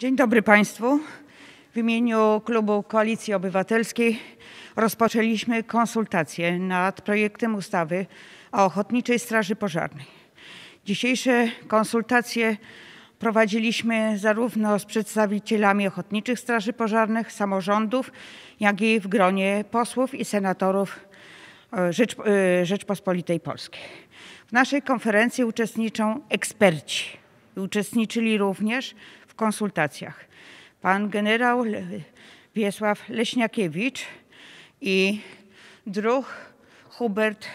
Dzień dobry Państwu. W imieniu klubu Koalicji Obywatelskiej rozpoczęliśmy konsultacje nad projektem ustawy o Ochotniczej Straży Pożarnej. Dzisiejsze konsultacje prowadziliśmy zarówno z przedstawicielami ochotniczych straży pożarnych, samorządów, jak i w gronie posłów i senatorów e, Rzecz, e, Rzeczpospolitej Polskiej. W naszej konferencji uczestniczą eksperci. Uczestniczyli również konsultacjach. Pan generał Wiesław Leśniakiewicz i druh Hubert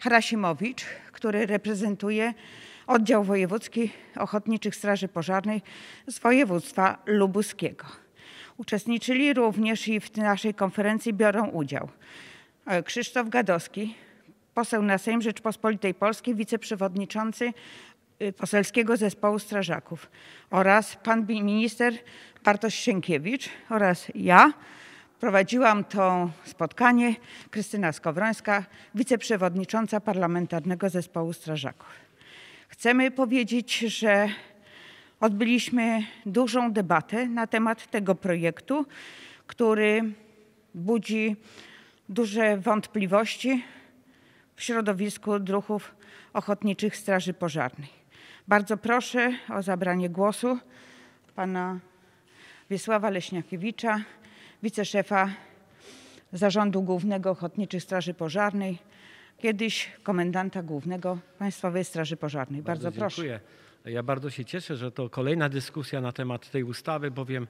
Hrasimowicz, który reprezentuje oddział wojewódzki Ochotniczych Straży Pożarnej z województwa lubuskiego. Uczestniczyli również i w naszej konferencji biorą udział Krzysztof Gadowski, poseł na Sejm Rzeczpospolitej Polskiej, wiceprzewodniczący Y, poselskiego Zespołu Strażaków oraz pan minister Bartosz Sienkiewicz oraz ja prowadziłam to spotkanie Krystyna Skowrońska, wiceprzewodnicząca Parlamentarnego Zespołu Strażaków. Chcemy powiedzieć, że odbyliśmy dużą debatę na temat tego projektu, który budzi duże wątpliwości w środowisku druhów ochotniczych straży pożarnej. Bardzo proszę o zabranie głosu pana Wiesława Leśniakiewicza, wiceszefa Zarządu Głównego Ochotniczych Straży Pożarnej, kiedyś komendanta głównego Państwowej Straży Pożarnej. Bardzo, Bardzo proszę. Dziękuję. Ja bardzo się cieszę, że to kolejna dyskusja na temat tej ustawy, bowiem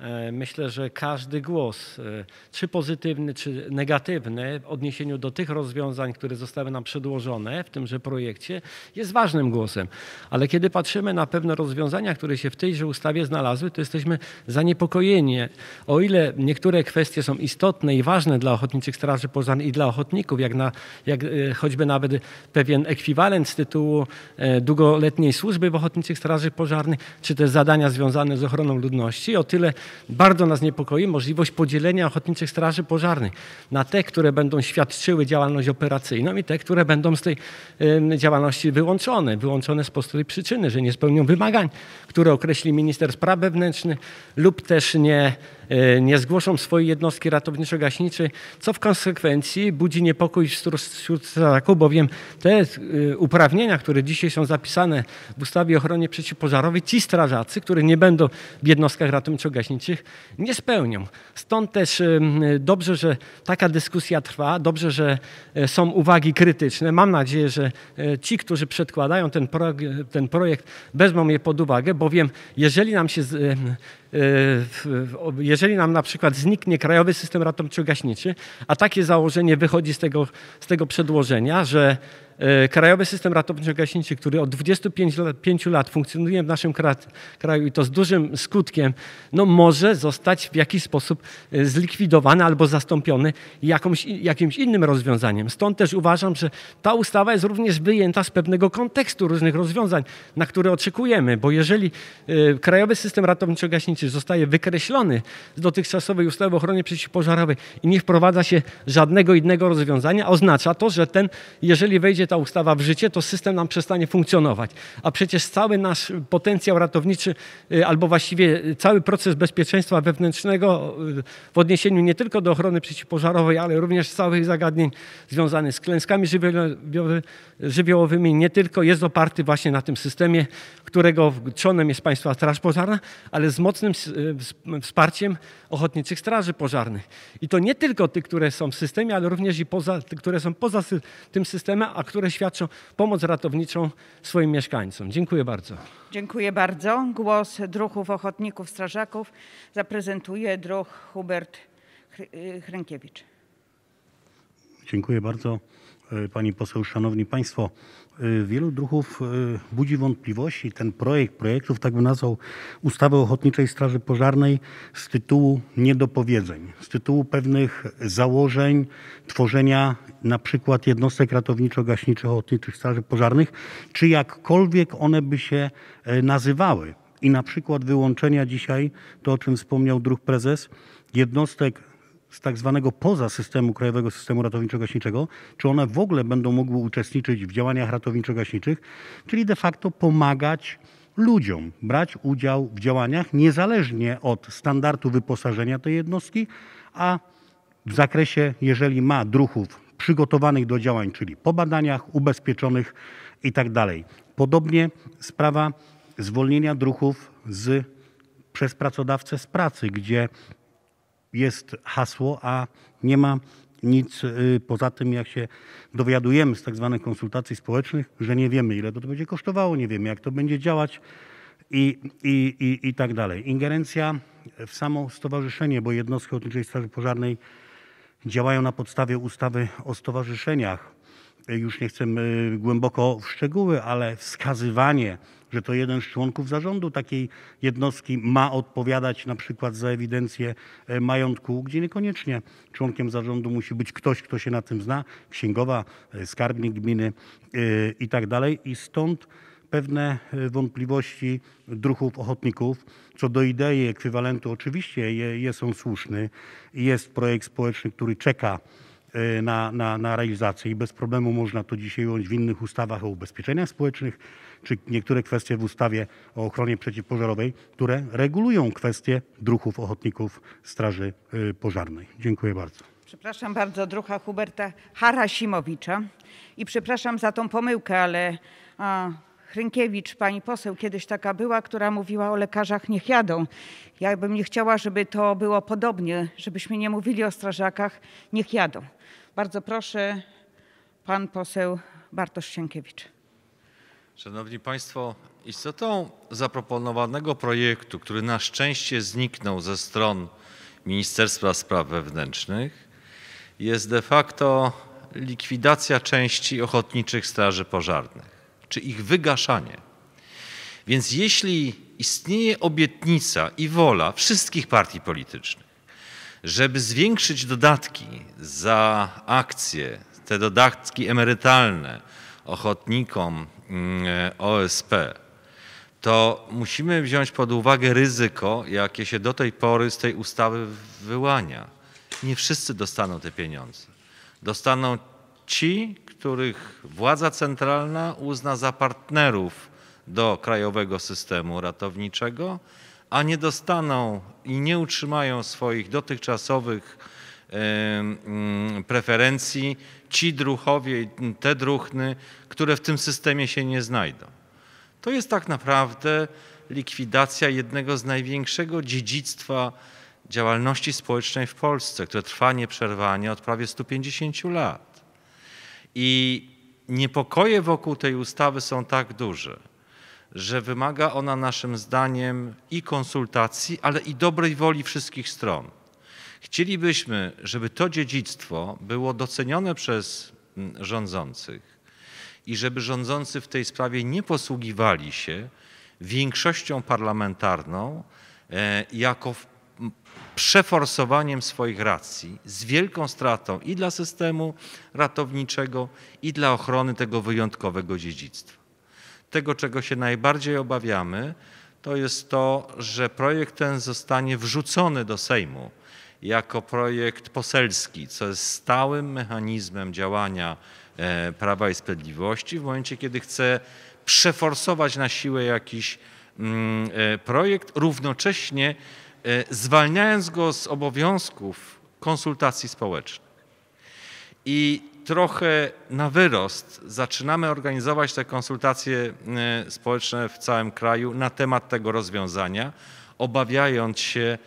e, myślę, że każdy głos, e, czy pozytywny, czy negatywny, w odniesieniu do tych rozwiązań, które zostały nam przedłożone w tymże projekcie, jest ważnym głosem. Ale kiedy patrzymy na pewne rozwiązania, które się w tejże ustawie znalazły, to jesteśmy zaniepokojeni. O ile niektóre kwestie są istotne i ważne dla ochotniczych straży pożarnych i dla ochotników, jak, na, jak e, choćby nawet pewien ekwiwalent z tytułu długoletniej służby, Ochotniczych Straży Pożarnych, czy też zadania związane z ochroną ludności. O tyle bardzo nas niepokoi możliwość podzielenia Ochotniczych Straży Pożarnych na te, które będą świadczyły działalność operacyjną i te, które będą z tej działalności wyłączone, wyłączone z prostej przyczyny, że nie spełnią wymagań, które określi minister spraw wewnętrznych lub też nie E, nie zgłoszą swojej jednostki ratowniczo-gaśniczej, co w konsekwencji budzi niepokój wśród strażaków, bowiem te e, uprawnienia, które dzisiaj są zapisane w ustawie o ochronie przeciwpożarowej, ci strażacy, którzy nie będą w jednostkach ratowniczo-gaśniczych, nie spełnią. Stąd też e, dobrze, że taka dyskusja trwa, dobrze, że są uwagi krytyczne. Mam nadzieję, że ci, którzy przedkładają ten, projekt, ten projekt, wezmą je pod uwagę, bowiem jeżeli nam się z, jeżeli nam na przykład zniknie krajowy system ratowniczo-gaśniczy, a takie założenie wychodzi z tego, z tego przedłożenia, że E, krajowy System Ratowniczo-Gaśniczy, który od 25 lat funkcjonuje w naszym kraju i to z dużym skutkiem, no może zostać w jakiś sposób e, zlikwidowany albo zastąpiony jakąś, jakimś innym rozwiązaniem. Stąd też uważam, że ta ustawa jest również wyjęta z pewnego kontekstu różnych rozwiązań, na które oczekujemy, bo jeżeli e, Krajowy System Ratowniczo-Gaśniczy zostaje wykreślony z dotychczasowej ustawy o ochronie przeciwpożarowej i nie wprowadza się żadnego innego rozwiązania, oznacza to, że ten, jeżeli wejdzie wejdzie ta ustawa w życie, to system nam przestanie funkcjonować. A przecież cały nasz potencjał ratowniczy, y, albo właściwie cały proces bezpieczeństwa wewnętrznego y, w odniesieniu nie tylko do ochrony przeciwpożarowej, ale również całych zagadnień związanych z klęskami żywiołowymi, nie tylko jest oparty właśnie na tym systemie, którego trzonem jest Państwa Straż Pożarna, ale z mocnym y, wsparciem ochotniczych straży pożarnych. I to nie tylko tych, które są w systemie, ale również i poza, które są poza tym systemem, a które które świadczą pomoc ratowniczą swoim mieszkańcom. Dziękuję bardzo. Dziękuję bardzo. Głos druhów ochotników strażaków zaprezentuje druh Hubert y, Hrękiewicz. Dziękuję bardzo e, pani poseł, szanowni państwo. Y, wielu druhów y, budzi wątpliwości. Ten projekt, projektów, tak bym nazwał, ustawy Ochotniczej Straży Pożarnej z tytułu niedopowiedzeń, z tytułu pewnych założeń tworzenia na przykład jednostek ratowniczo-gaśniczych Ochotniczych Straży Pożarnych, czy jakkolwiek one by się e, nazywały. I na przykład wyłączenia dzisiaj, to o czym wspomniał druh prezes, jednostek z tak zwanego poza systemu Krajowego Systemu Ratowniczo-Gaśniczego, czy one w ogóle będą mogły uczestniczyć w działaniach ratowniczo-gaśniczych, czyli de facto pomagać ludziom brać udział w działaniach niezależnie od standardu wyposażenia tej jednostki, a w zakresie, jeżeli ma druhów przygotowanych do działań, czyli po badaniach, ubezpieczonych itd. Tak Podobnie sprawa zwolnienia druhów z, przez pracodawcę z pracy, gdzie jest hasło, a nie ma nic y, poza tym, jak się dowiadujemy z tak zwanych konsultacji społecznych, że nie wiemy, ile to będzie kosztowało, nie wiemy, jak to będzie działać i, i, i, i tak dalej. Ingerencja w samo stowarzyszenie, bo jednostki Ochotniczej Straży Pożarnej działają na podstawie ustawy o stowarzyszeniach, już nie chcę głęboko w szczegóły, ale wskazywanie, że to jeden z członków zarządu takiej jednostki ma odpowiadać na przykład za ewidencję e, majątku, gdzie niekoniecznie członkiem zarządu musi być ktoś, kto się na tym zna, księgowa, e, skarbnik gminy e, i tak dalej. I stąd pewne wątpliwości druhów ochotników co do idei ekwiwalentu. Oczywiście jest on słuszny i jest projekt społeczny, który czeka Y, na, na, na realizację i bez problemu można to dzisiaj ująć w innych ustawach o ubezpieczeniach społecznych, czy niektóre kwestie w ustawie o ochronie przeciwpożarowej, które regulują kwestie druhów ochotników Straży y, Pożarnej. Dziękuję bardzo. Przepraszam bardzo drucha Huberta Harasimowicza i przepraszam za tą pomyłkę, ale a Krynkiewicz, pani poseł kiedyś taka była, która mówiła o lekarzach niech jadą. Ja bym nie chciała, żeby to było podobnie, żebyśmy nie mówili o strażakach, niech jadą. Bardzo proszę, pan poseł Bartosz Sienkiewicz. Szanowni Państwo, istotą zaproponowanego projektu, który na szczęście zniknął ze stron Ministerstwa Spraw Wewnętrznych, jest de facto likwidacja części ochotniczych straży pożarnych czy ich wygaszanie. Więc jeśli istnieje obietnica i wola wszystkich partii politycznych, żeby zwiększyć dodatki za akcje, te dodatki emerytalne ochotnikom mm, OSP, to musimy wziąć pod uwagę ryzyko, jakie się do tej pory z tej ustawy wyłania. Nie wszyscy dostaną te pieniądze. Dostaną ci, których władza centralna uzna za partnerów do krajowego systemu ratowniczego, a nie dostaną i nie utrzymają swoich dotychczasowych mm, preferencji ci druchowie i te druchny, które w tym systemie się nie znajdą. To jest tak naprawdę likwidacja jednego z największego dziedzictwa działalności społecznej w Polsce, które trwa nieprzerwanie od prawie 150 lat. I niepokoje wokół tej ustawy są tak duże, że wymaga ona naszym zdaniem i konsultacji, ale i dobrej woli wszystkich stron. Chcielibyśmy, żeby to dziedzictwo było docenione przez mm, rządzących i żeby rządzący w tej sprawie nie posługiwali się większością parlamentarną e, jako przeforsowaniem swoich racji, z wielką stratą i dla systemu ratowniczego, i dla ochrony tego wyjątkowego dziedzictwa. Tego, czego się najbardziej obawiamy, to jest to, że projekt ten zostanie wrzucony do Sejmu jako projekt poselski, co jest stałym mechanizmem działania e, Prawa i Sprawiedliwości w momencie, kiedy chce przeforsować na siłę jakiś mm, e, projekt, równocześnie E, zwalniając go z obowiązków konsultacji społecznych. I trochę na wyrost zaczynamy organizować te konsultacje e, społeczne w całym kraju na temat tego rozwiązania, obawiając się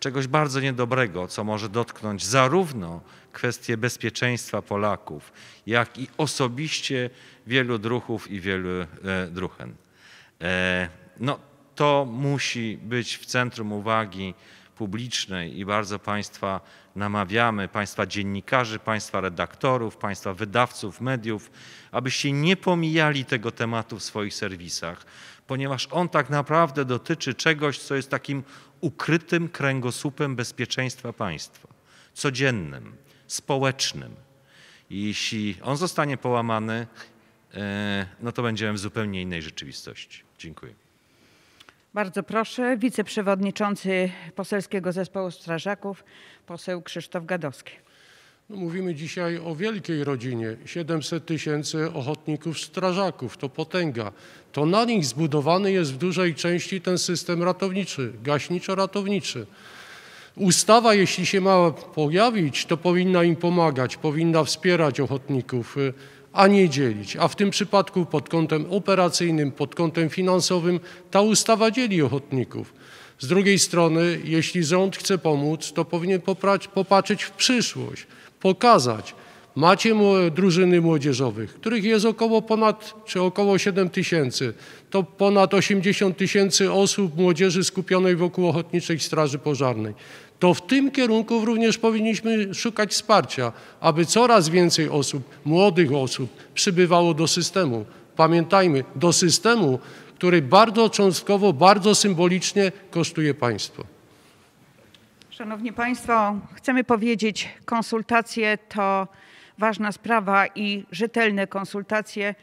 czegoś bardzo niedobrego, co może dotknąć zarówno kwestie bezpieczeństwa Polaków, jak i osobiście wielu druhów i wielu e, druhen. No, to musi być w centrum uwagi publicznej i bardzo Państwa namawiamy, Państwa dziennikarzy, Państwa redaktorów, Państwa wydawców, mediów, abyście nie pomijali tego tematu w swoich serwisach, ponieważ on tak naprawdę dotyczy czegoś, co jest takim ukrytym kręgosłupem bezpieczeństwa państwa, codziennym, społecznym. I jeśli on zostanie połamany, e, no to będziemy w zupełnie innej rzeczywistości. Dziękuję. Bardzo proszę, wiceprzewodniczący Poselskiego Zespołu Strażaków, poseł Krzysztof Gadowski. No, mówimy dzisiaj o wielkiej rodzinie. 700 tysięcy ochotników strażaków to potęga. To na nich zbudowany jest w dużej części ten system ratowniczy, gaśniczo-ratowniczy. Ustawa, jeśli się ma pojawić, to powinna im pomagać, powinna wspierać ochotników a nie dzielić. A w tym przypadku pod kątem operacyjnym, pod kątem finansowym ta ustawa dzieli ochotników. Z drugiej strony, jeśli rząd chce pomóc, to powinien poprać, popatrzeć w przyszłość, pokazać. Macie e, drużyny młodzieżowych, których jest około ponad, czy około 7 tysięcy. To ponad 80 tysięcy osób młodzieży skupionej wokół Ochotniczej Straży Pożarnej to w tym kierunku również powinniśmy szukać wsparcia, aby coraz więcej osób, młodych osób przybywało do systemu. Pamiętajmy, do systemu, który bardzo cząstkowo, bardzo symbolicznie kosztuje państwo. Szanowni Państwo, chcemy powiedzieć, konsultacje to ważna sprawa i rzetelne konsultacje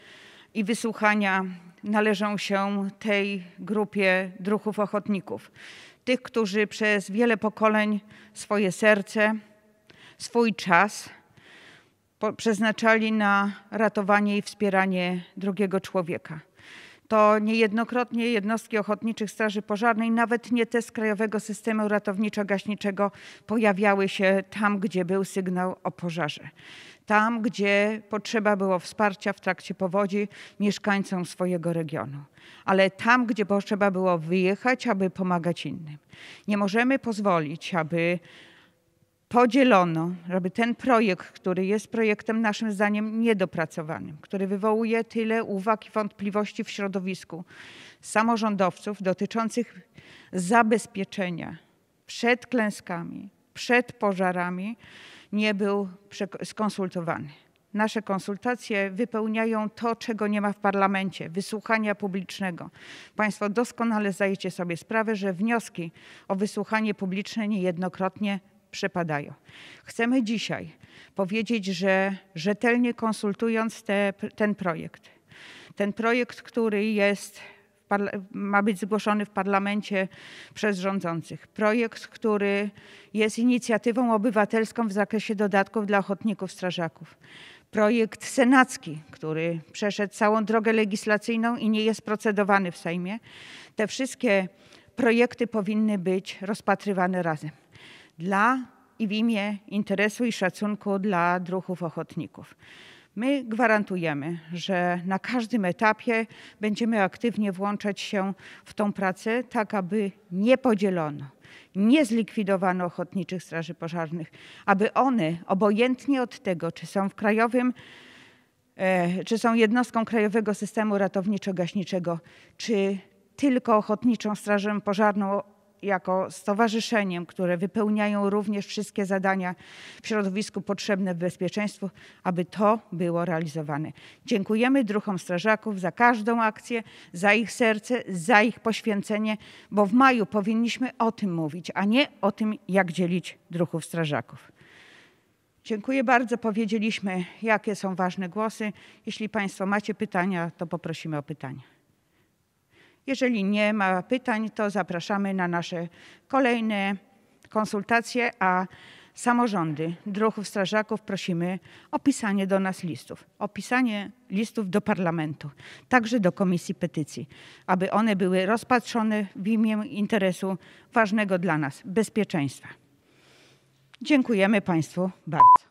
i wysłuchania należą się tej grupie druhów ochotników tych, którzy przez wiele pokoleń swoje serce, swój czas przeznaczali na ratowanie i wspieranie drugiego człowieka to niejednokrotnie jednostki ochotniczych straży pożarnej, nawet nie te z Krajowego Systemu Ratowniczo-Gaśniczego, pojawiały się tam, gdzie był sygnał o pożarze. Tam, gdzie potrzeba było wsparcia w trakcie powodzi mieszkańcom swojego regionu, ale tam, gdzie potrzeba było wyjechać, aby pomagać innym. Nie możemy pozwolić, aby podzielono, żeby ten projekt, który jest projektem naszym zdaniem niedopracowanym, który wywołuje tyle uwag i wątpliwości w środowisku samorządowców dotyczących zabezpieczenia przed klęskami, przed pożarami, nie był skonsultowany. Nasze konsultacje wypełniają to, czego nie ma w parlamencie wysłuchania publicznego. Państwo doskonale zdajecie sobie sprawę, że wnioski o wysłuchanie publiczne niejednokrotnie przepadają. Chcemy dzisiaj powiedzieć, że rzetelnie konsultując te, ten projekt, ten projekt, który jest ma być zgłoszony w parlamencie przez rządzących. Projekt, który jest inicjatywą obywatelską w zakresie dodatków dla ochotników strażaków. Projekt senacki, który przeszedł całą drogę legislacyjną i nie jest procedowany w Sejmie. Te wszystkie projekty powinny być rozpatrywane razem dla i w imię interesu i szacunku dla druhów ochotników. My gwarantujemy, że na każdym etapie będziemy aktywnie włączać się w tą pracę, tak aby nie podzielono, nie zlikwidowano ochotniczych straży pożarnych, aby one, obojętnie od tego, czy są w krajowym, e, czy są jednostką Krajowego Systemu Ratowniczo-Gaśniczego, czy tylko ochotniczą strażą pożarną jako stowarzyszeniem, które wypełniają również wszystkie zadania w środowisku potrzebne w bezpieczeństwu, aby to było realizowane. Dziękujemy druhom strażaków za każdą akcję, za ich serce, za ich poświęcenie, bo w maju powinniśmy o tym mówić, a nie o tym, jak dzielić druhów strażaków. Dziękuję bardzo. Powiedzieliśmy, jakie są ważne głosy. Jeśli Państwo macie pytania, to poprosimy o pytania. Jeżeli nie ma pytań, to zapraszamy na nasze kolejne konsultacje, a samorządy druhów strażaków prosimy o pisanie do nas listów, o pisanie listów do parlamentu, także do komisji petycji, aby one były rozpatrzone w imię interesu ważnego dla nas bezpieczeństwa. Dziękujemy Państwu bardzo.